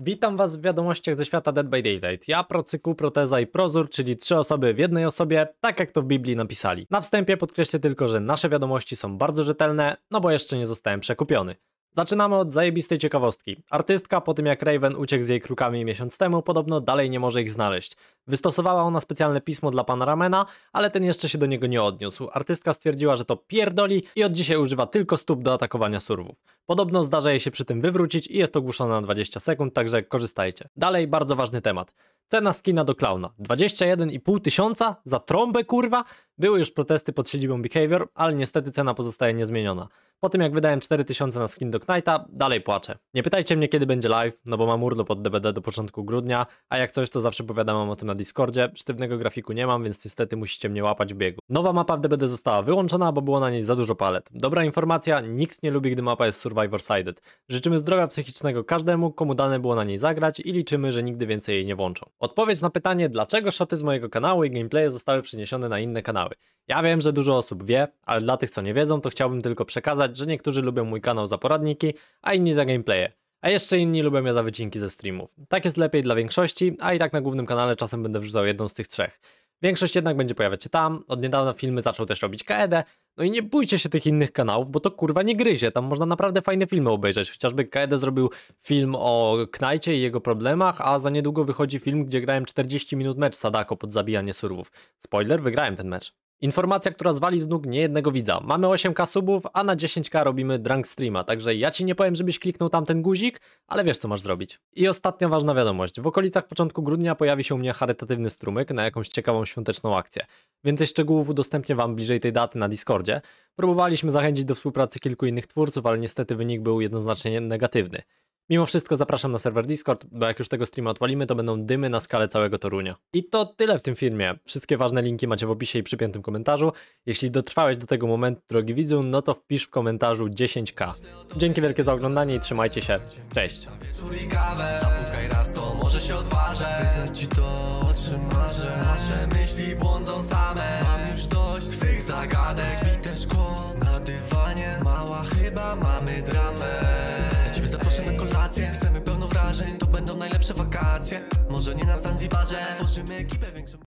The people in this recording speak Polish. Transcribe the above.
Witam Was w wiadomościach ze świata Dead by Daylight. Ja, Procyku, Proteza i Prozur, czyli trzy osoby w jednej osobie, tak jak to w Biblii napisali. Na wstępie podkreślę tylko, że nasze wiadomości są bardzo rzetelne, no bo jeszcze nie zostałem przekupiony. Zaczynamy od zajebistej ciekawostki. Artystka po tym jak Raven uciekł z jej krukami miesiąc temu, podobno dalej nie może ich znaleźć. Wystosowała ona specjalne pismo dla pana Ramena, ale ten jeszcze się do niego nie odniósł. Artystka stwierdziła, że to pierdoli i od dzisiaj używa tylko stóp do atakowania surwów. Podobno zdarza jej się przy tym wywrócić i jest ogłuszona na 20 sekund, także korzystajcie. Dalej bardzo ważny temat. Cena skina do klauna. 21,5 tysiąca? Za trąbę kurwa? Były już protesty pod siedzibą Behavior, ale niestety cena pozostaje niezmieniona. Po tym jak wydałem 4000 na skin do Knighta, dalej płaczę. Nie pytajcie mnie kiedy będzie live, no bo mam urlop od DBD do początku grudnia, a jak coś to zawsze powiadam o tym na Discordzie, sztywnego grafiku nie mam, więc niestety musicie mnie łapać w biegu. Nowa mapa w DBD została wyłączona, bo było na niej za dużo palet. Dobra informacja, nikt nie lubi gdy mapa jest survivor-sided. Życzymy zdrowia psychicznego każdemu, komu dane było na niej zagrać i liczymy, że nigdy więcej jej nie włączą. Odpowiedź na pytanie, dlaczego szoty z mojego kanału i gameplaye zostały przeniesione na inne kanały. Ja wiem, że dużo osób wie, ale dla tych co nie wiedzą to chciałbym tylko przekazać, że niektórzy lubią mój kanał za poradniki, a inni za gameplaye. A jeszcze inni lubią mnie za wycinki ze streamów. Tak jest lepiej dla większości, a i tak na głównym kanale czasem będę wrzucał jedną z tych trzech. Większość jednak będzie pojawiać się tam, od niedawna filmy zaczął też robić KED, no i nie bójcie się tych innych kanałów, bo to kurwa nie gryzie, tam można naprawdę fajne filmy obejrzeć, chociażby KED zrobił film o Knajcie i jego problemach, a za niedługo wychodzi film, gdzie grałem 40 minut mecz Sadako pod zabijanie surwów. Spoiler, wygrałem ten mecz. Informacja, która zwali z nóg niejednego widza. Mamy 8k subów, a na 10k robimy drunk streama, także ja ci nie powiem, żebyś kliknął tamten guzik, ale wiesz co masz zrobić. I ostatnia ważna wiadomość. W okolicach początku grudnia pojawi się u mnie charytatywny strumyk na jakąś ciekawą świąteczną akcję. Więcej szczegółów udostępnię wam bliżej tej daty na Discordzie. Próbowaliśmy zachęcić do współpracy kilku innych twórców, ale niestety wynik był jednoznacznie negatywny. Mimo wszystko zapraszam na serwer Discord, bo jak już tego streama odpalimy, to będą dymy na skalę całego Torunia. I to tyle w tym filmie. Wszystkie ważne linki macie w opisie i przypiętym komentarzu. Jeśli dotrwałeś do tego momentu, drogi widzu, no to wpisz w komentarzu 10k. Dzięki wielkie za oglądanie i trzymajcie się. Cześć! Zapukaj raz, to może się odważę ci to, o czym marzę Nasze myśli błądzą same Mam już dość zagadek Zbite szkło na dywanie Mała chyba mamy drewno relacje Chcemy pełno wrażeń, to będą najlepsze wakacje Może nie na Zanzibarze Tworzymy ekipę większą